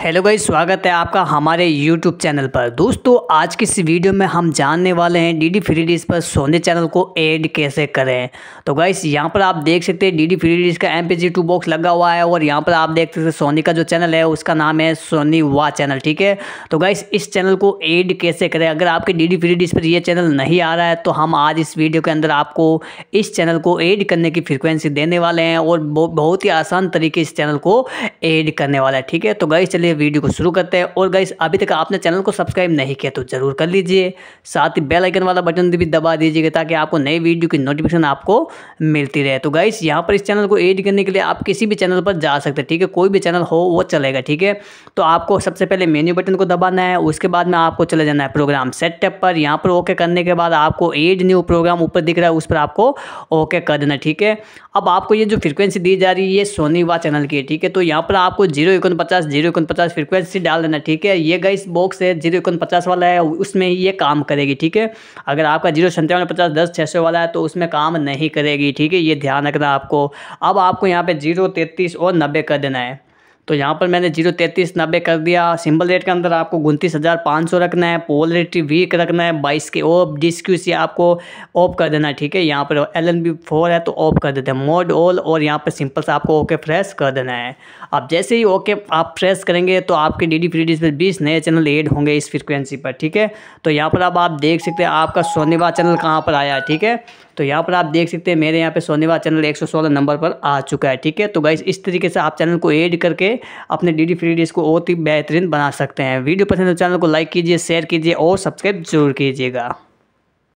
hello guys स्वागत है आपका हमारे यूट्यूब चैनल पर दोस्तों आज की इस वीडियो में हम जानने वाले हैं डी डी फ्री पर सोने चैनल को ऐड कैसे करें तो गाइस यहां पर आप देख सकते हैं डी डी फ्री का एम पी टू बॉक्स लगा हुआ है और यहां पर आप देख सकते हैं सोनी का जो चैनल है उसका नाम है सोनी वाह चैनल ठीक है तो गाइस इस चैनल को एड कैसे करें अगर आपके डी डी फ्री पर यह चैनल नहीं आ रहा है तो हम आज इस वीडियो के अंदर आपको इस चैनल को एड करने की फ्रिक्वेंसी देने वाले हैं और बहुत ही आसान तरीके इस चैनल को एड करने वाला है ठीक है तो गाइस चलिए चलिए वीडियो को शुरू करते हैं और गाइस अभी तक आपने चैनल को सब्सक्राइब नहीं किया तो जरूर कर लीजिए साथ ही बेल आइकन वाला बटन भी दबा दीजिएगा ताकि आपको नई वीडियो की नोटिफिकेशन आपको मिलती रहे तो गाइस यहाँ पर इस चैनल को एड करने के लिए आप किसी भी चैनल पर जा सकते हैं ठीक है कोई भी चैनल हो वो चलेगा ठीक है तो आपको सबसे पहले मेन्यू बटन को दबाना है उसके बाद में आपको चले जाना है प्रोग्राम सेटअप पर यहाँ पर ओके करने के बाद आपको एड न्यू प्रोग्राम ऊपर दिख रहा है उस पर आपको ओके कर देना ठीक है अब आपको ये जो फ्रिक्वेंसी दी जा रही है ये सोनी वा चैनल की है ठीक है तो यहाँ पर आपको जीरो इकन पचास जीरो इकन पचास फ्रिक्वेंसी डाल देना ठीक है ये गाइस बॉक्स है जीरो इक्वन पचास वाला है उसमें ये काम करेगी ठीक है अगर आपका जीरो सन्तावन पचास दस छः सौ वाला है तो उसमें काम नहीं करेगी ठीक है ये ध्यान रखना आपको अब आपको यहाँ पे जीरो तैंतीस और नब्बे कर देना है तो यहाँ पर मैंने जीरो तैंतीस नब्बे कर दिया सिंबल रेट के अंदर आपको उनतीस हज़ार पाँच सौ रखना है पोलरिटी वीक रखना है बाईस के ओप डिस्क्यू से आपको ऑफ कर देना है ठीक है यहाँ पर एल एन बी फोर है तो ऑफ कर देते हैं मोड ऑल और यहाँ पर सिंपल से आपको ओके फ्रेश कर देना है अब जैसे ही ओके आप फ्रेश करेंगे तो आपके डी डी फ्री डी पर बीस नए चैनल एड होंगे इस फ्रिक्वेंसी पर ठीक है तो यहाँ पर अब आप देख सकते हैं आपका सोनेवा चैनल कहाँ पर आया है ठीक है तो यहाँ पर आप देख सकते हैं मेरे यहाँ पे चैनल एक चैनल 116 नंबर पर आ चुका है ठीक है तो गाइस इस तरीके से आप चैनल को एड करके अपने डी डी फ्री डी को और बेहतरीन बना सकते हैं वीडियो पसंद तो चैनल को लाइक कीजिए शेयर कीजिए और सब्सक्राइब जरूर कीजिएगा